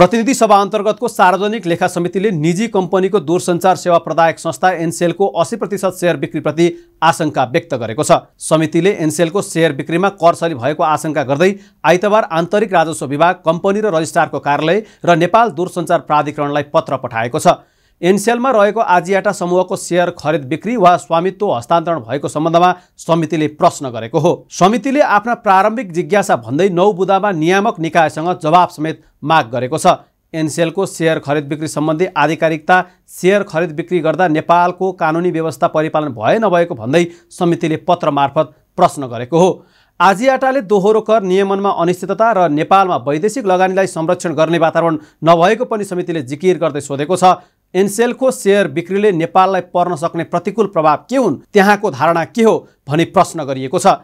प्रतिनिधि सभा अन्तर्गतको सार्वजनिक लेखा समितिले निजी कम्पनीको दूरसञ्चार सेवा प्रदायक संस्था एनसेलको अस्सी प्रतिशत सेयर बिक्रीप्रति आशंका व्यक्त गरेको छ समितिले एनसेलको सेयर बिक्रीमा करसरी भएको आशंका गर्दै आइतबार आन्तरिक राजस्व विभाग कम्पनी र रजिस्ट्रारको कार्यालय र नेपाल दूरसञ्चार प्राधिकरणलाई पत्र पठाएको छ एनसेलमा रहेको आजियाटा समूहको सेयर खरिद बिक्री वा स्वामित्व हस्तान्तरण भएको सम्बन्धमा समितिले प्रश्न गरेको हो समितिले आफ्ना प्रारम्भिक जिज्ञासा भन्दै नौ बुदामा नियामक निकायसँग जवाब समेत माग गरेको छ एनसेलको सेयर खरिद बिक्री सम्बन्धी आधिकारिकता सेयर खरिद बिक्री गर्दा नेपालको कानुनी व्यवस्था परिपालन भए नभएको भन्दै समितिले पत्र मार्फत प्रश्न गरेको हो आजियाटाले दोहोरो कर नियमनमा अनिश्चितता र नेपालमा वैदेशिक लगानीलाई संरक्षण गर्ने वातावरण नभएको पनि समितिले जिकिर गर्दै सोधेको छ एनसेलको सेयर बिक्रीले नेपाललाई पर्न सक्ने प्रतिकूल प्रभाव के हुन् त्यहाँको धारणा के हो भनी प्रश्न गरिएको छ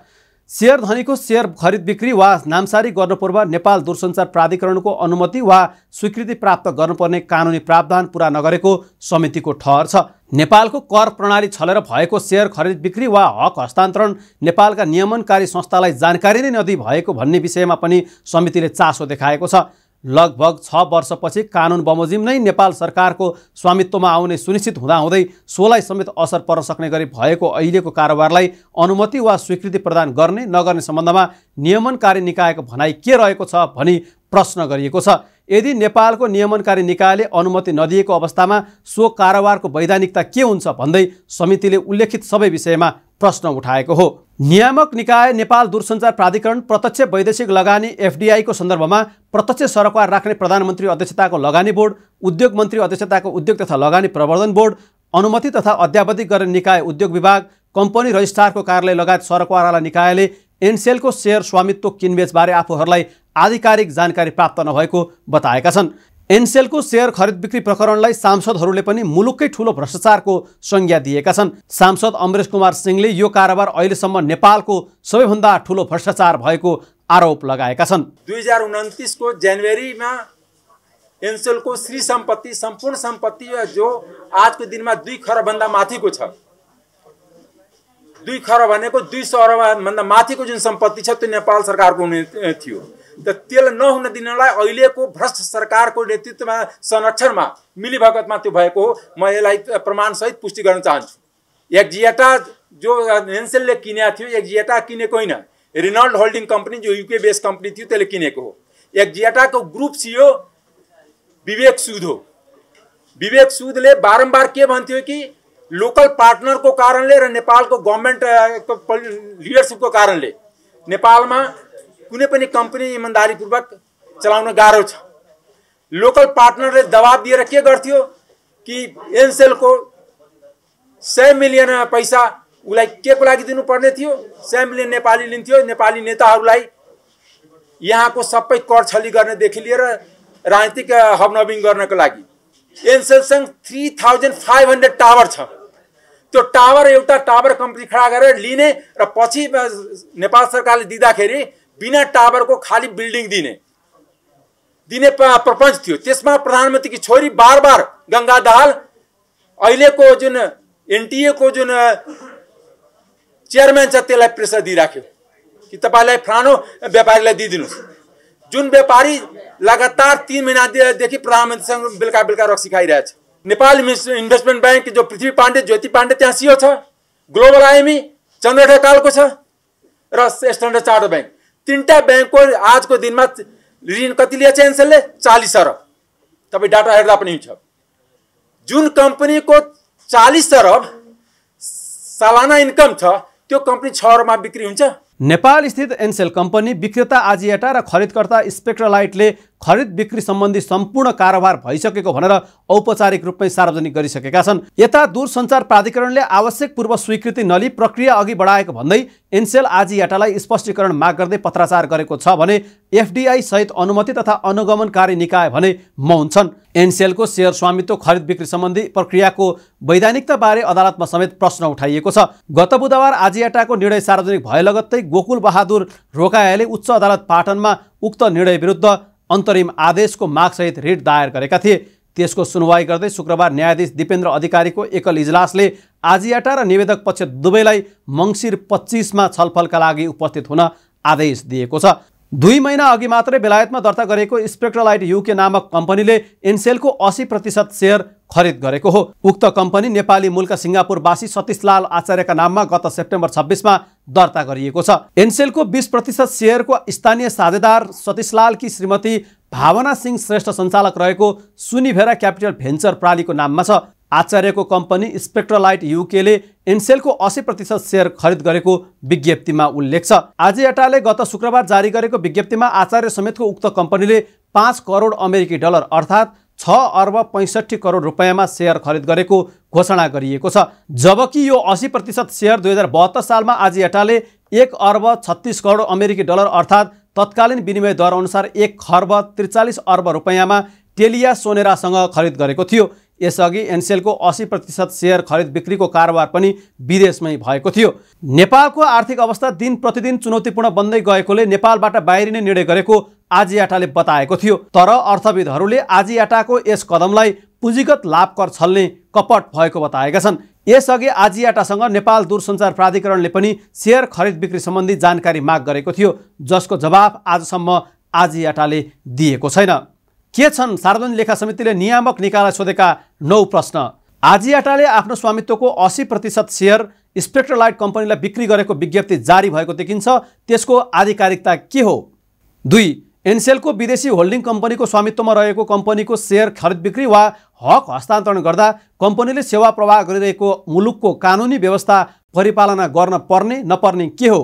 सेयर धनीको सेयर खरिद बिक्री वा नामसारी गर्नुपूर्व नेपाल दूरसञ्चार प्राधिकरणको अनुमति वा स्वीकृति प्राप्त गर्नुपर्ने कानुनी प्रावधान पुरा नगरेको समितिको ठहर छ नेपालको कर प्रणाली छलेर भएको सेयर खरिद बिक्री वा हक हस्तान्तरण नेपालका नियमनकारी संस्थालाई जानकारी नै नदी भएको भन्ने विषयमा पनि समितिले चासो देखाएको छ लगभग छ वर्षपछि कानुन बमोजिम नै नेपाल सरकारको स्वामित्वमा आउने सुनिश्चित हुँदाहुँदै सोलाई समेत असर पर्न सक्ने गरी भएको अहिलेको कारोबारलाई अनुमति वा स्वीकृति प्रदान गर्ने नगर्ने सम्बन्धमा नियमनकारी निकायको भनाइ के रहेको छ भनी प्रश्न गरिएको छ यदि नेपालको नियमनकारी निकायले अनुमति नदिएको अवस्थामा सो कारोबारको वैधानिकता के हुन्छ भन्दै समितिले उल्लेखित सबै विषयमा प्रश्न उठाएको हो नियामक निकाय नेपाल दूरसञ्चार प्राधिकरण प्रत्यक्ष वैदेशिक लगानी एफडिआईको सन्दर्भमा प्रत्यक्ष सरोकार राख्ने प्रधानमन्त्री अध्यक्षताको लगानी बोर्ड उद्योग मन्त्री अध्यक्षताको उद्योग तथा लगानी प्रवर्धन बोर्ड अनुमति तथा अध्यावधिक गर्ने निकाय उद्योग विभाग कम्पनी रजिस्ट्रारको कार्यालय लगायत सरकारवाला निकायले एनसेलको सेयर स्वामित्व किनबेचबारे आफूहरूलाई आधिकारिक जानकारी प्राप्त नभएको बताएका छन् एनसेलको सेयर खरिद बिक्री प्रकरणलाई सांसदहरूले पनि मुलुककै ठूलो भ्रष्टाचारको संज्ञा दिएका छन् सांसद अमरेश कुमार सिंहले यो कारोबार अहिलेसम्म नेपालको सबैभन्दा ठुलो भ्रष्टाचार भएको आरोप लगाएका छन् दुई हजार उन्तिसको जनवरीमा एनसेलको श्री सम्पत्ति सम्पूर्ण सम्पत्ति जो आजको दिनमा दुई खरबभन्दा माथिको छ दुई खरब भनेको दुई सौ अरबभन्दा माथिको जुन सम्पत्ति छ त्यो नेपाल सरकारको हुने थियो त त्यसलाई नहुन दिनलाई अहिलेको भ्रष्ट सरकारको नेतृत्वमा संरक्षणमा मिलिभगतमा त्यो भएको हो म यसलाई प्रमाणसहित पुष्टि गर्न चाहन्छु एक्जिएटा जो नेन्सेलले किनेको थियो एक्जिएटा किनेको होइन रिनल्ड होल्डिङ कम्पनी जो युके बेस कम्पनी थियो त्यसले किनेको हो एक्जिएटाको ग्रुप सियो विवेक सुद हो विवेक सुदले बारम्बार के भन्थ्यो कि लोकल पार्टनरको कारणले र नेपालको गभर्मेन्टको लिडरसिपको कारणले नेपालमा कुनै पनि कम्पनी इमान्दारीपूर्वक चलाउन गाह्रो छ लोकल पार्टनरले दबाब दिएर के गर्थ्यो कि एनसेलको सय मिलियन पैसा उसलाई के को लागि दिनुपर्ने थियो सय मिलियन नेपाली लिन्थ्यो नेपाली नेताहरूलाई यहाँको सबै करछली छली गर्नेदेखि लिएर राजनीतिक हबनबिङ गर्नको लागि एनसेलसँग three thousand five hundred tower छ त्यो टावर एउटा टावर कम्पनी खडा गरेर लिने र पछि नेपाल सरकारले दिँदाखेरि बिना टावरको खाली बिल्डिङ दिने दिने प्रपञ्च थियो त्यसमा प्रधानमन्त्रीकी छोरी बार बार गङ्गा दाहाल अहिलेको जुन एनटिएको जुन चेयरम्यान छ त्यसलाई प्रेसर दिइराख्यो कि तपाईँलाई फ्रानो व्यापारीलाई दिइदिनुहोस् जुन व्यापारी लगातार तिन महिनादेखि प्रधानमन्त्रीसँग बेलुका बेलुका रक्सी खाइरहेछ नेपाल इन्भेस्टमेन्ट ब्याङ्क जो पृथ्वी पाण्डे ज्योति पाण्डे त्यहाँ सिओ छ ग्लोबल आइएमी चन्द्र कालको छ र स्ट्यान्डर्ड चार्टर ब्याङ्क तिनवटा ब्याङ्कको आजको दिनमा ऋण कति लिएछ एनसेलले चालिस अरब तपाईँ डाटा हेर्दा पनि हुन्छ जुन कम्पनीको चालिस अरब सालाना इन्कम छ त्यो कम्पनी छ अरबमा बिक्री हुन्छ नेपाल स्थित एनसेल कम्पनी विक्रेता आजियाटा र खरिदकर्ता स्पेक्ट्रलाइटले खरिद बिक्री सम्बन्धी सम्पूर्ण कारोबार भइसकेको भनेर औपचारिक रूपमै सार्वजनिक गरिसकेका छन् यता दूरसञ्चार प्राधिकरणले आवश्यक पूर्व स्वीकृति नलिई प्रक्रिया अघि बढाएको भन्दै एनसेल आजियाटालाई स्पष्टीकरण माग गर्दै पत्राचार गरेको छ भने एफडिआई सहित अनुमति तथा अनुगमनकारी निकाय भने मौन छन् एनसेलको सेयर स्वामित्व खरिद बिक्री सम्बन्धी प्रक्रियाको वैधानिकताबारे अदालतमा समेत प्रश्न उठाइएको छ गत बुधबार आजियाटाको निर्णय सार्वजनिक भए लगत्तै गोकुल बहादुर रोकायाले उच्च अदालत पाटनमा उक्त निर्णय विरुद्ध अन्तरिम आदेशको मागसहित रिट दायर गरेका थिए त्यसको सुनवाई गर्दै शुक्रबार न्यायाधीश दिपेन्द्र अधिकारीको एकल इजलासले आजियाटा र निवेदक पक्ष दुवैलाई मङ्सिर पच्चिसमा छलफलका लागि उपस्थित हुन आदेश दिएको छ दुई महिना अघि मात्रै बेलायतमा दर्ता गरेको स्पेक्ट्रलाइट युके नामक कम्पनीले एनसेलको अस्सी प्रतिशत सेयर खरिद गरेको हो उक्त कम्पनी नेपाली मूलका सिङ्गापुरवासी सतीशलाल आचार्यका नाममा गत सेप्टेम्बर छब्बिसमा दर्ता गरिएको छ एनसेलको बिस प्रतिशत सेयरको स्थानीय साझेदार कि श्रीमती भावना सिंह श्रेष्ठ सञ्चालक रहेको सुनिभेरा क्यापिटल भेन्चर प्रालीको नाममा छ आचार्यको कम्पनी स्पेक्ट्रलाइट युकेले एनसेलको अस्सी प्रतिशत सेयर खरिद गरेको विज्ञप्तिमा उल्लेख छ आज एटाले गत शुक्रबार जारी गरेको विज्ञप्तिमा आचार्य समेतको उक्त कम्पनीले पाँच करोड अमेरिकी डलर अर्थात् छ अर्ब पैँसठी करोड रुपियाँमा सेयर खरिद गरेको घोषणा गरिएको छ जबकि यो अस्सी प्रतिशत सेयर दुई हजार बहत्तर सालमा आज एटाले एक अर्ब छत्तिस करोड अमेरिकी डलर अर्थात् तत्कालीन विनिमय दर अनुसार एक खर्ब त्रिचालिस अर्ब रुपियाँमा टेलिया सोनेरासँग खरिद गरेको थियो यसअघि एनसेलको असी प्रतिशत सेयर खरिद बिक्रीको कारोबार पनि विदेशमै भएको थियो नेपालको आर्थिक अवस्था दिन प्रतिदिन चुनौतीपूर्ण बन्दै गएकोले नेपालबाट बाहिरिने निर्णय गरेको आजियाटाले बताएको थियो तर अर्थविदहरूले आजियाटाको यस कदमलाई पुँजीगत लाभकर छल्ने कपट भएको बताएका छन् यसअघि आजियाटासँग नेपाल दूरसञ्चार प्राधिकरणले पनि सेयर खरिद बिक्री सम्बन्धी जानकारी माग गरेको थियो जसको जवाब आजसम्म आजियाटाले दिएको छैन के छन् सार्वजनिक लेखा समितिले नियामक निकायलाई सोधेका नौ प्रश्न आजियाटाले आफ्नो स्वामित्वको अस्सी प्रतिशत सेयर स्पेक्ट्रलाइट कम्पनीलाई बिक्री गरेको विज्ञप्ति जारी भएको देखिन्छ त्यसको आधिकारिकता के हो दुई एनसेलको विदेशी होल्डिङ कम्पनीको स्वामित्वमा रहेको कम्पनीको सेयर खरिद बिक्री वा हक हस्तान्तरण गर्दा कम्पनीले सेवा प्रवाह गरिरहेको मुलुकको कानुनी व्यवस्था परिपालना गर्न पर्ने नपर्ने के हो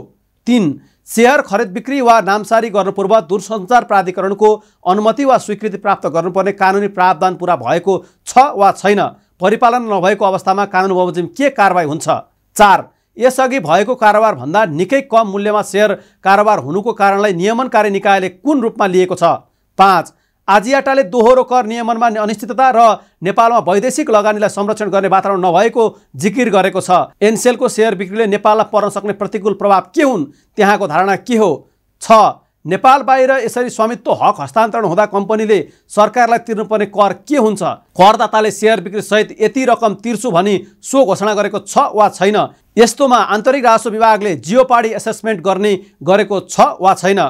तिन सेयर खरिद बिक्री वा नामसारी गर्नुपूर्व दूरसञ्चार प्राधिकरणको अनुमति वा स्वीकृति प्राप्त गर्नुपर्ने कानुनी प्रावधान पुरा भएको छ वा छैन परिपालन नभएको अवस्थामा कानुन बमोजिम के कारवाही हुन्छ चार यसअघि भएको कारोबारभन्दा निकै कम मूल्यमा सेयर कारोबार हुनुको कारणलाई नियमनकारी निकायले कुन रूपमा लिएको छ पाँच आजियाटाले दोहोरो कर नियमनमा अनिश्चितता र नेपालमा वैदेशिक लगानीलाई संरक्षण गर्ने वातावरण नभएको जिकिर गरेको छ एनसेलको सेयर बिक्रीले नेपाललाई पर्न सक्ने प्रतिकूल प्रभाव के हुन् त्यहाँको धारणा के हो छ नेपाल बाहिर यसरी स्वामित्व हक हस्तान्तरण हुँदा कम्पनीले सरकारलाई तिर्नुपर्ने कर के हुन्छ करदाताले सेयर सहित यति रकम तिर्छु भनी सो घोषणा गरेको छ वा छैन यस्तोमा आन्तरिक राजस्व विभागले जियो पाडी एसेसमेन्ट गर्ने गरेको छ वा छैन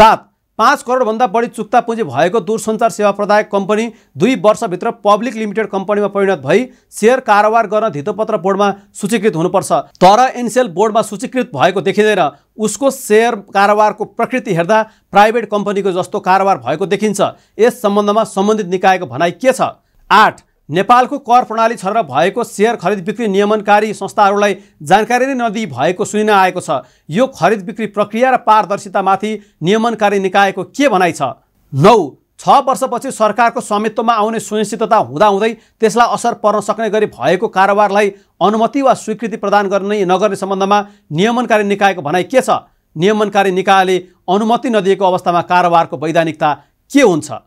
सात पाँच करोडभन्दा बढी चुक्ता पुँजी भएको दूरसञ्चार सेवा प्रदायक कम्पनी दुई वर्षभित्र पब्लिक लिमिटेड कम्पनीमा परिणत भई सेयर कारोबार गर्न धितोपत्र बोर्डमा सूचीकृत हुनुपर्छ तर एनसेल बोर्डमा सूचीकृत भएको देखिँदैन उसको सेयर कारोबारको प्रकृति हेर्दा प्राइभेट कम्पनीको जस्तो कारोबार भएको देखिन्छ यस सम्बन्धमा सम्बन्धित निकायको भनाइ के छ आठ नेपालको कर प्रणाली छरेर भएको सेयर खरिद बिक्री नियमनकारी संस्थाहरूलाई जानकारी नै नदिई भएको सुनिन आएको छ यो खरिद बिक्री प्रक्रिया र पारदर्शितामाथि नियमनकारी निकायको के भनाइ छ नौ छ वर्षपछि सरकारको स्वामित्वमा आउने सुनिश्चितता हुँदाहुँदै त्यसलाई असर पर्न सक्ने गरी भएको कारोबारलाई अनुमति वा स्वीकृति प्रदान गर्ने नगर्ने सम्बन्धमा नियमनकारी निकायको भनाइ के छ नियमनकारी निकायले अनुमति नदिएको अवस्थामा कारोबारको वैधानिकता के हुन्छ